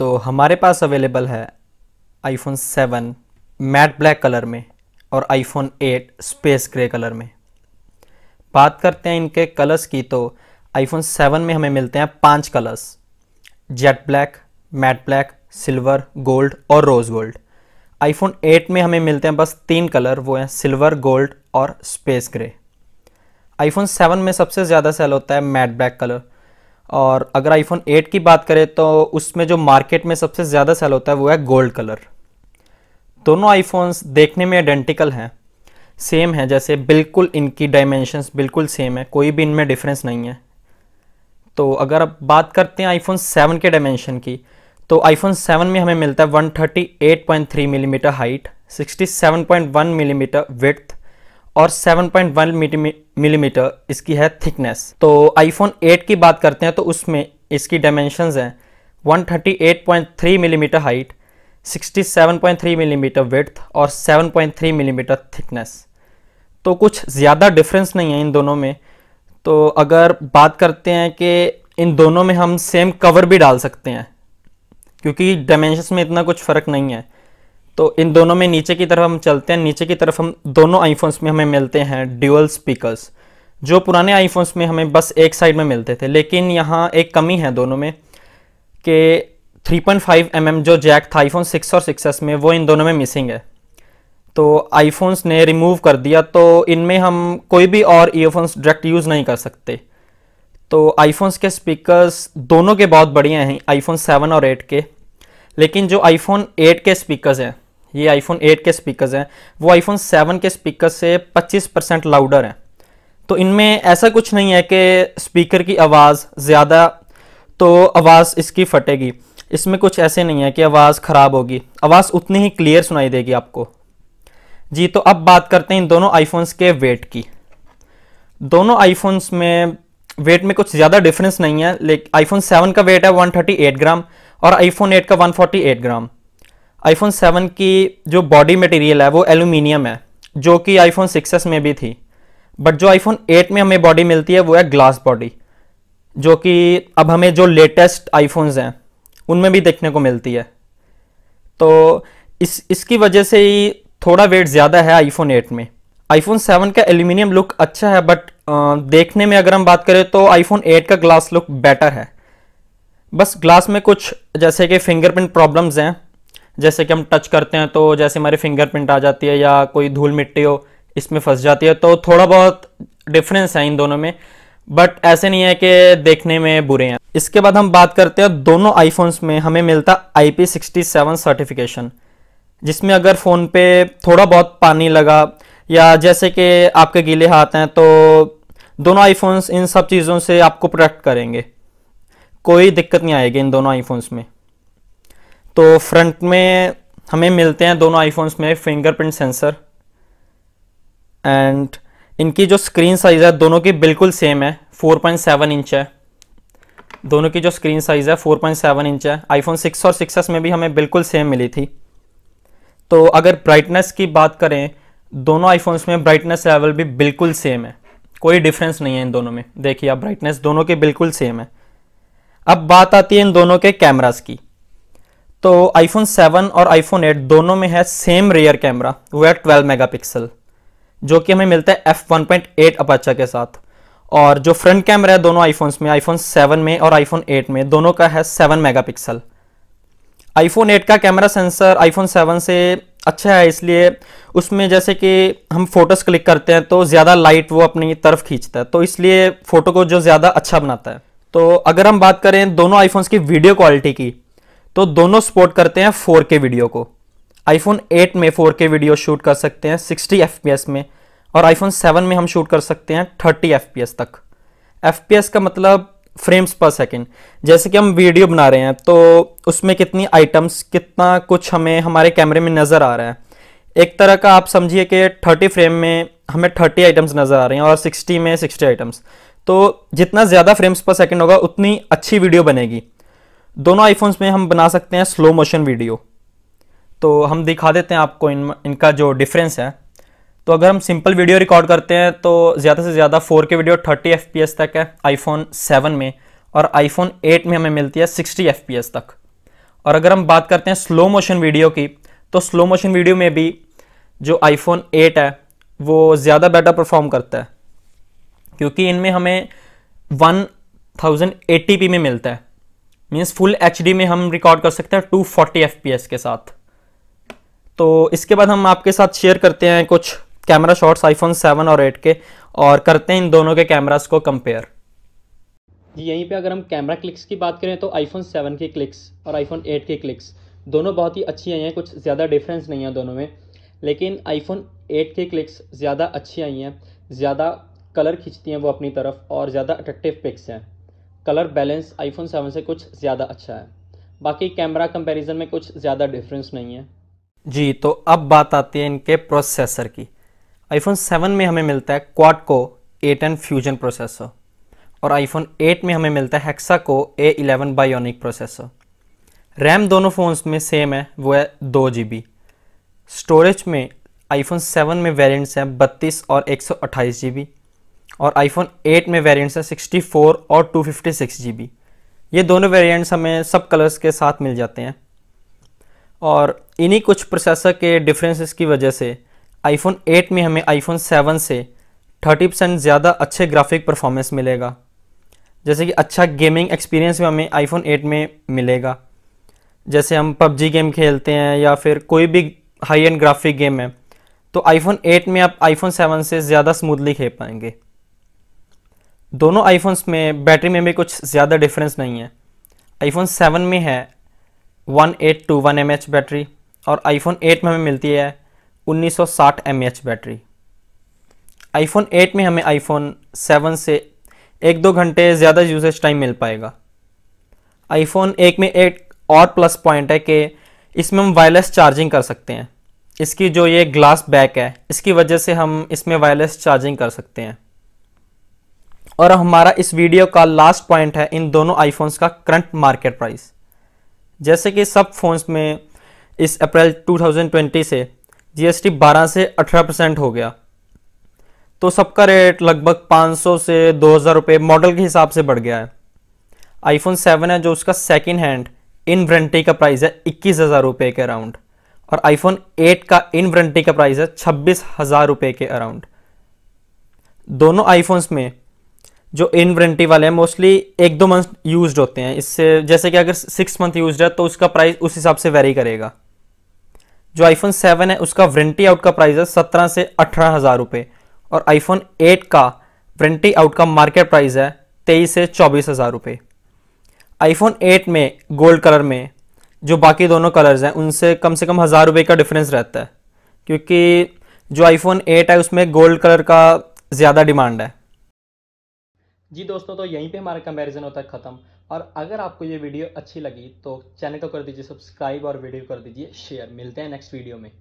तो हमारे पास अवेलेबल है iPhone seven matte black colour में और iPhone eight space grey colour में बात करते हैं इनके कलर्स की तो आईफोन सेवन में हमें मिलते हैं पांच colours jet black matte black silver gold और रोज़ गोल्ड आईफोन 8 में हमें मिलते हैं बस तीन कलर वो हैं सिल्वर गोल्ड और स्पेस ग्रे आईफोन 7 में सबसे ज़्यादा सेल होता है मैट ब्लैक कलर और अगर आईफोन 8 की बात करें तो उसमें जो मार्केट में सबसे ज़्यादा सेल होता है वो है गोल्ड कलर दोनों आईफोन्स देखने में आइडेंटिकल हैं सेम है जैसे बिल्कुल इनकी डायमेंशंस बिल्कुल सेम है कोई भी इनमें डिफरेंस नहीं है तो अगर आप बात करते हैं आईफोन 7 के डायमेंशन की तो आईफोन 7 में हमें मिलता है 138.3 मिलीमीटर हाइट 67.1 मिलीमीटर विथ और 7.1 मिलीमीटर इसकी है थिकनेस तो आईफोन 8 की बात करते हैं तो उसमें इसकी डायमेंशन हैं 138.3 millimetre height 67.3 millimetre mm width और 7.3 मिलीमीटर mm थिकनेस तो कुछ ज़्यादा डिफरेंस नहीं है इन दोनों में तो अगर बात करते हैं कि इन दोनों में हम सेम कवर भी डाल सकते हैं क्योंकि डायमेंशन में इतना कुछ फ़र्क नहीं है तो इन दोनों में नीचे की तरफ हम चलते हैं नीचे की तरफ हम दोनों आईफोन्स में हमें मिलते हैं ड्यूअल स्पीकर्स जो पुराने आईफोन्स में हमें बस एक साइड में मिलते थे लेकिन यहाँ एक कमी है दोनों में कि 3.5 पॉइंट mm जो जैक था आईफोन 6 और 6s में वो इन दोनों में मिसिंग है तो आईफोन्स ने रिमूव कर दिया तो इनमें हम कोई भी और ईयरफोन्स डायरेक्ट यूज़ नहीं कर सकते तो आईफोन्स के स्पीकर्स दोनों के बहुत बढ़िया हैं आईफोन 7 और 8 के लेकिन जो आईफोन 8 के स्पीकर्स हैं ये आईफोन 8 के स्पीकर्स हैं वो आईफोन 7 के स्पीकर से 25 परसेंट लाउडर हैं तो इनमें ऐसा कुछ नहीं है कि स्पीकर की आवाज़ ज़्यादा तो आवाज़ इसकी फटेगी इसमें कुछ ऐसे नहीं है कि आवाज़ ख़राब होगी आवाज़ उतनी ही क्लियर सुनाई देगी आपको जी तो अब बात करते हैं इन दोनों आईफोन्स के वेट की दोनों आईफोन्स में वेट में कुछ ज़्यादा डिफरेंस नहीं है लेकिन आईफोन सेवन का वेट है 138 ग्राम और आईफोन 8 का 148 ग्राम आईफोन 7 की जो बॉडी मटेरियल है वो एलुमिनियम है जो कि आईफोन 6s में भी थी बट जो आईफोन 8 में हमें बॉडी मिलती है वो है ग्लास बॉडी जो कि अब हमें जो लेटेस्ट आईफोन्स हैं उनमें भी देखने को मिलती है तो इस इसकी वजह से ही थोड़ा वेट ज़्यादा है आईफोन 8 में आईफोन 7 का एल्यूमिनियम लुक अच्छा है बट देखने में अगर हम बात करें तो आईफोन 8 का ग्लास लुक बेटर है बस ग्लास में कुछ जैसे कि फिंगरप्रिंट प्रॉब्लम्स हैं जैसे कि हम टच करते हैं तो जैसे हमारी फिंगरप्रिंट आ जाती है या कोई धूल मिट्टी हो इसमें फंस जाती है तो थोड़ा बहुत डिफरेंस है इन दोनों में बट ऐसे नहीं है कि देखने में बुरे हैं इसके बाद हम बात करते हैं दोनों आईफोन्स में हमें मिलता आई पी सर्टिफिकेशन जिसमें अगर फ़ोन पे थोड़ा बहुत पानी लगा या जैसे कि आपके गीले हाथ हैं तो दोनों आईफोन्स इन सब चीज़ों से आपको प्रोटेक्ट करेंगे कोई दिक्कत नहीं आएगी इन दोनों आईफोन्स में तो फ्रंट में हमें मिलते हैं दोनों आईफोन्स में फिंगरप्रिंट सेंसर एंड इनकी जो स्क्रीन साइज़ है दोनों की बिल्कुल सेम है 4.7 इंच है दोनों की जो स्क्रीन साइज़ है 4.7 इंच है आईफोन 6 और 6s में भी हमें बिल्कुल सेम मिली थी तो अगर ब्राइटनेस की बात करें दोनों आईफोन्स में ब्राइटनेस लेवल भी बिल्कुल सेम है कोई डिफरेंस नहीं है इन दोनों में देखिए आप ब्राइटनेस दोनों के बिल्कुल सेम है अब बात आती है इन दोनों के कैमरास की तो आईफोन 7 और आईफोन 8 दोनों में है सेम रेयर कैमरा वो है मेगा पिक्सल जो कि हमें मिलता है F one point eight aperture के साथ और जो फ्रंट कैमरा है दोनों आईफोन्स में आईफोन 7 में और आईफोन 8 में दोनों का है 7 मेगापिक्सल आईफोन 8 का कैमरा सेंसर आईफोन 7 से अच्छा है इसलिए उसमें जैसे कि हम फोटोज़ क्लिक करते हैं तो ज़्यादा लाइट वो अपनी तरफ खींचता है तो इसलिए फ़ोटो को जो ज़्यादा अच्छा बनाता है तो अगर हम बात करें दोनों आईफोन्स की वीडियो क्वालिटी की तो दोनों सपोर्ट करते हैं 4K वीडियो को आईफोन 8 में 4K वीडियो शूट कर सकते हैं 60 fps में और आईफोन 7 में हम शूट कर सकते हैं 30 fps तक fps का मतलब फ्रेम्स पर सेकेंड जैसे कि हम वीडियो बना रहे हैं तो उसमें कितनी आइटम्स कितना कुछ हमें हमारे कैमरे में नज़र आ रहा है एक तरह का आप समझिए कि 30 फ्रेम में हमें 30 आइटम्स नज़र आ रहे हैं और 60 में 60 आइटम्स तो जितना ज़्यादा फ्रेम्स पर सेकेंड होगा उतनी अच्छी वीडियो बनेगी दोनों आईफोन्स में हम बना सकते हैं स्लो मोशन वीडियो तो हम दिखा देते हैं आपको इन इनका जो डिफरेंस है तो अगर हम सिंपल वीडियो रिकॉर्ड करते हैं तो ज़्यादा से ज़्यादा 4K वीडियो 30 एफ तक है आईफोन 7 में और आईफोन 8 में हमें मिलती है 60 एफ तक और अगर हम बात करते हैं स्लो मोशन वीडियो की तो स्लो मोशन वीडियो में भी जो आईफोन 8 है वो ज़्यादा बेटर परफॉर्म करता है क्योंकि इनमें हमें वन थाउजेंड एट्टी पी में मिलता है मीन्स फुल एच में हम रिकॉर्ड कर सकते हैं two forty F P S के साथ तो इसके बाद हम आपके साथ शेयर करते हैं कुछ कैमरा शॉट्स आईफोन सेवन और एट के और करते हैं इन दोनों के कैमरास को कंपेयर जी यहीं पे अगर हम कैमरा क्लिक्स की बात करें तो आईफोन सेवन के क्लिक्स और आईफोन एट की क्लिक्स दोनों बहुत ही अच्छी आई हैं कुछ ज़्यादा डिफरेंस नहीं है दोनों में लेकिन आईफोन एट के क्लिक्स ज़्यादा अच्छी आई हैं ज़्यादा कलर खींचती हैं वो अपनी तरफ और ज़्यादा अट्रेक्टिव पिक्स हैं कलर बैलेंस आईफोन सेवन से कुछ ज़्यादा अच्छा है बाकी कैमरा कंपैरिजन में कुछ ज़्यादा डिफरेंस नहीं है जी तो अब बात आती है इनके प्रोसेसर की आईफोन सेवन में हमें मिलता है quad core A ten fusion processor और आईफोन एट में हमें मिलता है hexa core A eleven bionic processor RAM दोनों फ़ोन्स में सेम है वो है दो जी स्टोरेज में आईफोन सेवन में वेरियंट्स हैं बत्तीस और एक सौ अट्ठाईस जी और आईफोन 8 में वेरिएंट्स हैं 64 और 256 जीबी ये दोनों वेरिएंट्स हमें सब कलर्स के साथ मिल जाते हैं और इन्हीं कुछ प्रोसेसर के डिफरेंसेस की वजह से आईफोन 8 में हमें आईफोन 7 से 30 परसेंट ज़्यादा अच्छे ग्राफिक परफॉर्मेंस मिलेगा जैसे कि अच्छा गेमिंग एक्सपीरियंस भी हमें आईफोन एट में मिलेगा जैसे हम पबजी गेम खेलते हैं या फिर कोई भी हाई एंड ग्राफिक गेम है तो आईफोन 8 में आप आईफोन 7 से ज़्यादा स्मूथली खेल पाएंगे दोनों आईफोन्स में बैटरी में भी कुछ ज़्यादा डिफरेंस नहीं है आईफोन 7 में है 1821 एच बैटरी और आईफोन 8 में हमें मिलती है 1960 एच बैटरी आईफोन 8 में हमें आईफोन 7 से एक दो घंटे ज़्यादा यूजेज टाइम मिल पाएगा आईफोन 8 में एक और प्लस पॉइंट है कि इसमें हम वायरलेस चार्जिंग कर सकते हैं इसकी जो ये ग्लास बैक है इसकी वजह से हम इसमें वायरलेस चार्जिंग कर सकते हैं और हमारा इस वीडियो का लास्ट पॉइंट है इन दोनों आईफोन्स का करंट मार्केट प्राइस जैसे कि सब फोन्स में इस अप्रैल 2020 से जीएसटी 12 से 18 परसेंट हो गया तो सबका रेट लगभग 500 से 2000 रुपए मॉडल के हिसाब से बढ़ गया है आईफोन 7 है जो उसका सेकंड हैंड इन वारंटी का प्राइस है इक्कीस हज़ार रुपये के अराउंड और आईफोन 8 का इन वारंटी का प्राइस है छब्बीस हज़ार रुपये के अराउंड दोनों आईफोन्स में जो इन वारंटी वाले हैं मोस्टली एक दो मंथ यूज होते हैं इससे जैसे कि अगर सिक्स मंथ यूज है तो उसका प्राइस उस हिसाब से वेरी करेगा जो आईफोन सेवन है उसका वारंटी आउट का प्राइस है सत्रह से अठारह हज़ार रुपये और आईफोन एट का वारंटी आउट का मार्केट प्राइस है तेईस से चौबीस हज़ार रुपये आईफोन एट में गोल्ड कलर में जो बाकी दोनों कलर्स हैं उनसे कम से कम हज़ार रुपये का डिफरेंस रहता है क्योंकि जो आईफोन एट है उसमें गोल्ड कलर का ज़्यादा डिमांड है जी दोस्तों तो यहीं पे हमारा कंपैरिजन होता है ख़त्म और अगर आपको ये वीडियो अच्छी लगी तो चैनल को कर दीजिए सब्सक्राइब और वीडियो कर दीजिए शेयर मिलते हैं नेक्स्ट वीडियो में